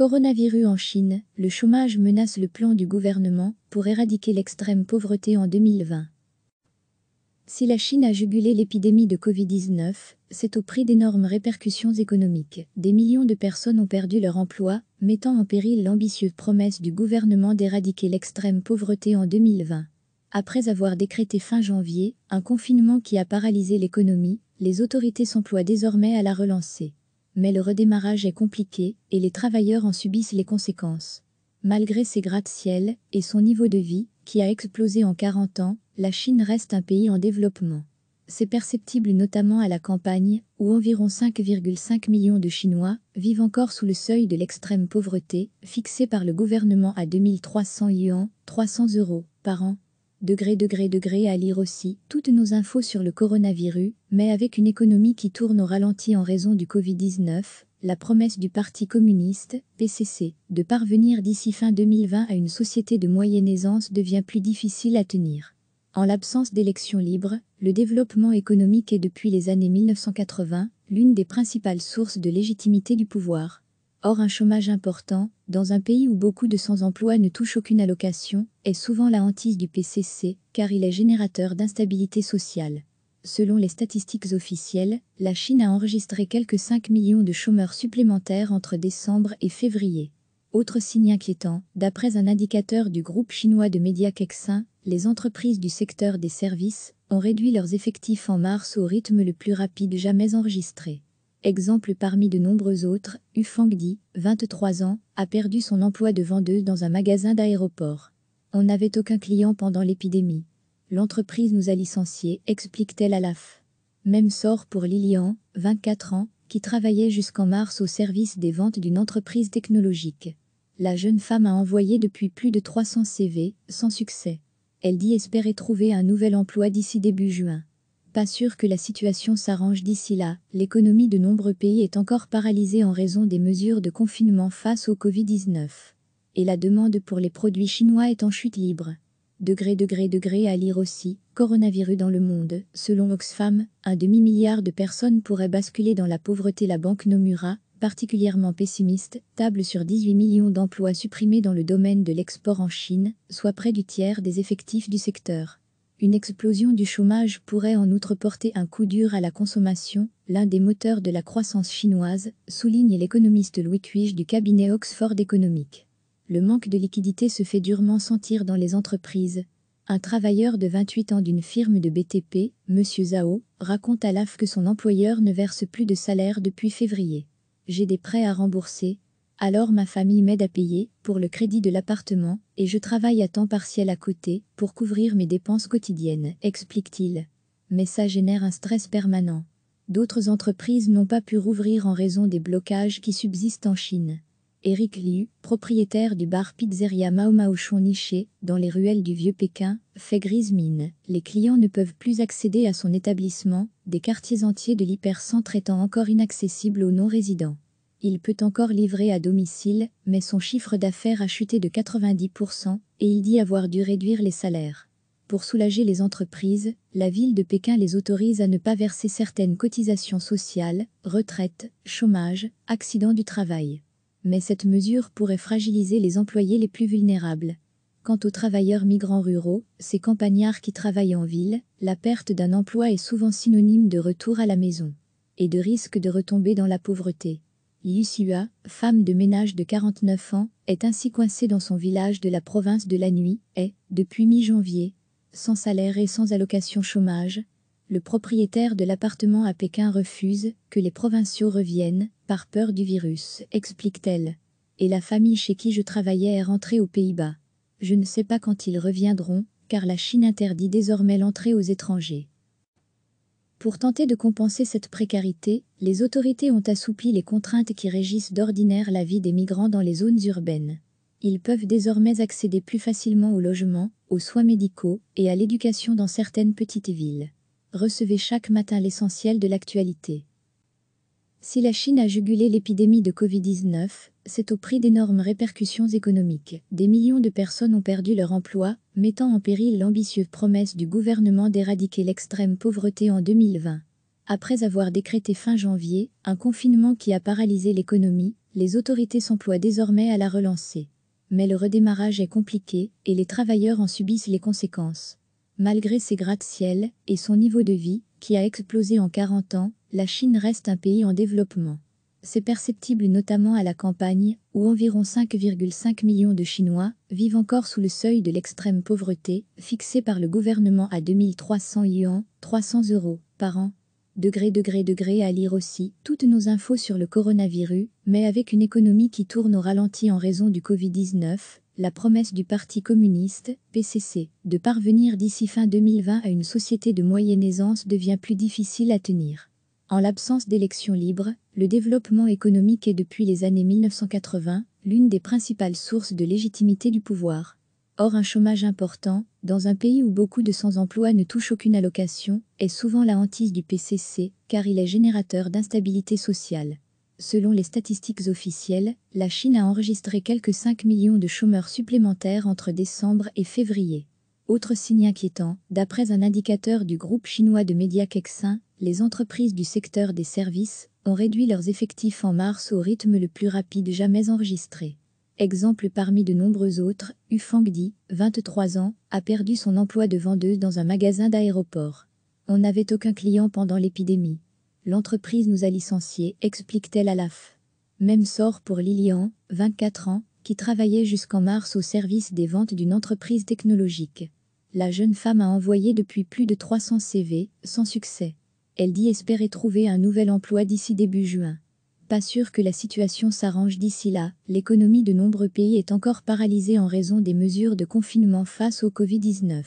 Coronavirus en Chine, le chômage menace le plan du gouvernement pour éradiquer l'extrême pauvreté en 2020. Si la Chine a jugulé l'épidémie de Covid-19, c'est au prix d'énormes répercussions économiques. Des millions de personnes ont perdu leur emploi, mettant en péril l'ambitieuse promesse du gouvernement d'éradiquer l'extrême pauvreté en 2020. Après avoir décrété fin janvier un confinement qui a paralysé l'économie, les autorités s'emploient désormais à la relancer mais le redémarrage est compliqué et les travailleurs en subissent les conséquences. Malgré ses gratte-ciel et son niveau de vie, qui a explosé en 40 ans, la Chine reste un pays en développement. C'est perceptible notamment à la campagne, où environ 5,5 millions de Chinois vivent encore sous le seuil de l'extrême pauvreté, fixé par le gouvernement à 2300 yuan, 300 euros, par an, degré, degré, degré à lire aussi toutes nos infos sur le coronavirus, mais avec une économie qui tourne au ralenti en raison du Covid-19, la promesse du Parti communiste, PCC, de parvenir d'ici fin 2020 à une société de moyenne aisance devient plus difficile à tenir. En l'absence d'élections libres, le développement économique est depuis les années 1980 l'une des principales sources de légitimité du pouvoir. Or un chômage important, dans un pays où beaucoup de sans-emploi ne touchent aucune allocation, est souvent la hantise du PCC, car il est générateur d'instabilité sociale. Selon les statistiques officielles, la Chine a enregistré quelques 5 millions de chômeurs supplémentaires entre décembre et février. Autre signe inquiétant, d'après un indicateur du groupe chinois de médias Kexin, les entreprises du secteur des services ont réduit leurs effectifs en mars au rythme le plus rapide jamais enregistré exemple parmi de nombreux autres, Ufangdi, 23 ans, a perdu son emploi de vendeuse dans un magasin d'aéroport. On n'avait aucun client pendant l'épidémie. L'entreprise nous a licenciés, explique-t-elle à l'AF. Même sort pour Lilian, 24 ans, qui travaillait jusqu'en mars au service des ventes d'une entreprise technologique. La jeune femme a envoyé depuis plus de 300 CV, sans succès. Elle dit espérer trouver un nouvel emploi d'ici début juin. Pas sûr que la situation s'arrange d'ici là, l'économie de nombreux pays est encore paralysée en raison des mesures de confinement face au Covid-19. Et la demande pour les produits chinois est en chute libre. Degré, degré, degré à lire aussi, coronavirus dans le monde, selon Oxfam, un demi-milliard de personnes pourraient basculer dans la pauvreté. La banque Nomura, particulièrement pessimiste, table sur 18 millions d'emplois supprimés dans le domaine de l'export en Chine, soit près du tiers des effectifs du secteur. Une explosion du chômage pourrait en outre porter un coup dur à la consommation, l'un des moteurs de la croissance chinoise, souligne l'économiste Louis Cuige du cabinet Oxford Économique. Le manque de liquidité se fait durement sentir dans les entreprises. Un travailleur de 28 ans d'une firme de BTP, M. Zhao, raconte à l'AF que son employeur ne verse plus de salaire depuis février. J'ai des prêts à rembourser, alors ma famille m'aide à payer pour le crédit de l'appartement et je travaille à temps partiel à côté pour couvrir mes dépenses quotidiennes, explique-t-il. Mais ça génère un stress permanent. D'autres entreprises n'ont pas pu rouvrir en raison des blocages qui subsistent en Chine. Eric Liu, propriétaire du bar Pizzeria Mao niché dans les ruelles du vieux Pékin, fait grise mine. Les clients ne peuvent plus accéder à son établissement, des quartiers entiers de l'hypercentre étant encore inaccessibles aux non-résidents. Il peut encore livrer à domicile, mais son chiffre d'affaires a chuté de 90% et il dit avoir dû réduire les salaires. Pour soulager les entreprises, la ville de Pékin les autorise à ne pas verser certaines cotisations sociales, retraite, chômage, accident du travail. Mais cette mesure pourrait fragiliser les employés les plus vulnérables. Quant aux travailleurs migrants ruraux, ces campagnards qui travaillent en ville, la perte d'un emploi est souvent synonyme de retour à la maison et de risque de retomber dans la pauvreté. Yisua, femme de ménage de 49 ans, est ainsi coincée dans son village de la province de la nuit, et, depuis mi-janvier, sans salaire et sans allocation chômage. Le propriétaire de l'appartement à Pékin refuse que les provinciaux reviennent, par peur du virus, explique-t-elle. Et la famille chez qui je travaillais est rentrée aux Pays-Bas. Je ne sais pas quand ils reviendront, car la Chine interdit désormais l'entrée aux étrangers. Pour tenter de compenser cette précarité, les autorités ont assoupli les contraintes qui régissent d'ordinaire la vie des migrants dans les zones urbaines. Ils peuvent désormais accéder plus facilement au logement, aux soins médicaux et à l'éducation dans certaines petites villes. Recevez chaque matin l'essentiel de l'actualité. Si la Chine a jugulé l'épidémie de Covid-19, c'est au prix d'énormes répercussions économiques. Des millions de personnes ont perdu leur emploi, mettant en péril l'ambitieuse promesse du gouvernement d'éradiquer l'extrême pauvreté en 2020. Après avoir décrété fin janvier un confinement qui a paralysé l'économie, les autorités s'emploient désormais à la relancer. Mais le redémarrage est compliqué et les travailleurs en subissent les conséquences. Malgré ses gratte ciels et son niveau de vie, qui a explosé en 40 ans, la Chine reste un pays en développement. C'est perceptible notamment à la campagne, où environ 5,5 millions de Chinois vivent encore sous le seuil de l'extrême pauvreté, fixé par le gouvernement à 2300 yuan, 300 euros, par an. Degré, degré, degré à lire aussi toutes nos infos sur le coronavirus, mais avec une économie qui tourne au ralenti en raison du Covid-19, la promesse du Parti communiste, PCC, de parvenir d'ici fin 2020 à une société de moyenne aisance devient plus difficile à tenir. En l'absence d'élections libres, le développement économique est depuis les années 1980 l'une des principales sources de légitimité du pouvoir. Or un chômage important, dans un pays où beaucoup de sans-emploi ne touchent aucune allocation, est souvent la hantise du PCC, car il est générateur d'instabilité sociale. Selon les statistiques officielles, la Chine a enregistré quelques 5 millions de chômeurs supplémentaires entre décembre et février. Autre signe inquiétant, d'après un indicateur du groupe chinois de médias Kexin, les entreprises du secteur des services ont réduit leurs effectifs en mars au rythme le plus rapide jamais enregistré. Exemple parmi de nombreux autres, Ufang Di, 23 ans, a perdu son emploi de vendeuse dans un magasin d'aéroport. On n'avait aucun client pendant l'épidémie. L'entreprise nous a licenciés, explique-t-elle à l'AF. Même sort pour Lilian, 24 ans, qui travaillait jusqu'en mars au service des ventes d'une entreprise technologique. La jeune femme a envoyé depuis plus de 300 CV, sans succès. Elle dit espérer trouver un nouvel emploi d'ici début juin. Pas sûr que la situation s'arrange d'ici là, l'économie de nombreux pays est encore paralysée en raison des mesures de confinement face au Covid-19.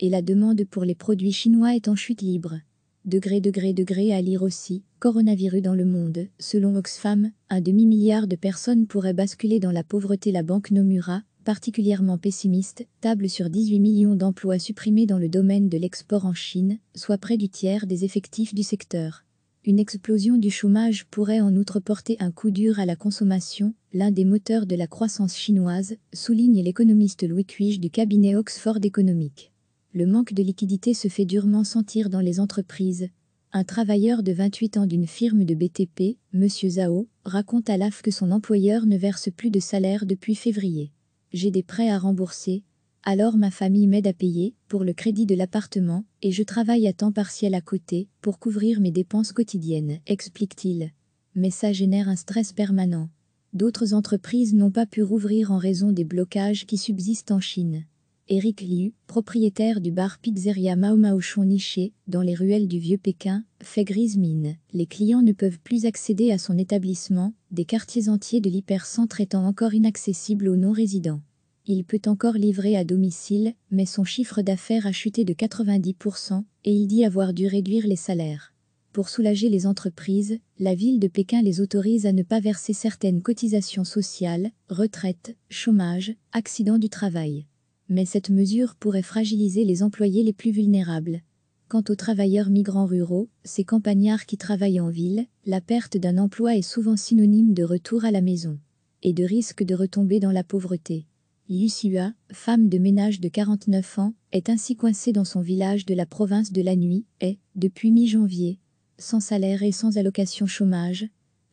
Et la demande pour les produits chinois est en chute libre. Degré, degré, degré à lire aussi, coronavirus dans le monde. Selon Oxfam, un demi-milliard de personnes pourraient basculer dans la pauvreté. La banque Nomura, particulièrement pessimiste, table sur 18 millions d'emplois supprimés dans le domaine de l'export en Chine, soit près du tiers des effectifs du secteur. Une explosion du chômage pourrait en outre porter un coup dur à la consommation, l'un des moteurs de la croissance chinoise, souligne l'économiste Louis Cuige du cabinet Oxford Économique. Le manque de liquidité se fait durement sentir dans les entreprises. Un travailleur de 28 ans d'une firme de BTP, M. Zhao, raconte à l'AF que son employeur ne verse plus de salaire depuis février j'ai des prêts à rembourser, alors ma famille m'aide à payer pour le crédit de l'appartement et je travaille à temps partiel à côté pour couvrir mes dépenses quotidiennes, explique-t-il. Mais ça génère un stress permanent. D'autres entreprises n'ont pas pu rouvrir en raison des blocages qui subsistent en Chine. Eric Liu, propriétaire du bar Pizzeria Mao niché dans les ruelles du Vieux Pékin, fait grise mine. Les clients ne peuvent plus accéder à son établissement, des quartiers entiers de l'hypercentre étant encore inaccessibles aux non-résidents. Il peut encore livrer à domicile, mais son chiffre d'affaires a chuté de 90% et il dit avoir dû réduire les salaires. Pour soulager les entreprises, la ville de Pékin les autorise à ne pas verser certaines cotisations sociales, retraite, chômage, accident du travail mais cette mesure pourrait fragiliser les employés les plus vulnérables. Quant aux travailleurs migrants ruraux, ces campagnards qui travaillent en ville, la perte d'un emploi est souvent synonyme de retour à la maison et de risque de retomber dans la pauvreté. Yusua, femme de ménage de 49 ans, est ainsi coincée dans son village de la province de la Nuit et, depuis mi-janvier, sans salaire et sans allocation chômage,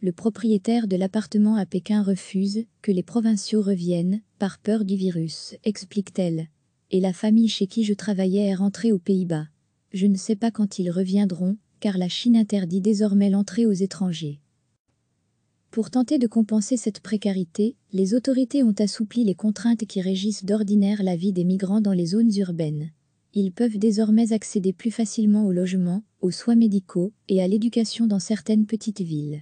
le propriétaire de l'appartement à Pékin refuse que les provinciaux reviennent, par peur du virus, explique-t-elle. Et la famille chez qui je travaillais est rentrée aux Pays-Bas. Je ne sais pas quand ils reviendront, car la Chine interdit désormais l'entrée aux étrangers. Pour tenter de compenser cette précarité, les autorités ont assoupli les contraintes qui régissent d'ordinaire la vie des migrants dans les zones urbaines. Ils peuvent désormais accéder plus facilement au logement, aux soins médicaux et à l'éducation dans certaines petites villes.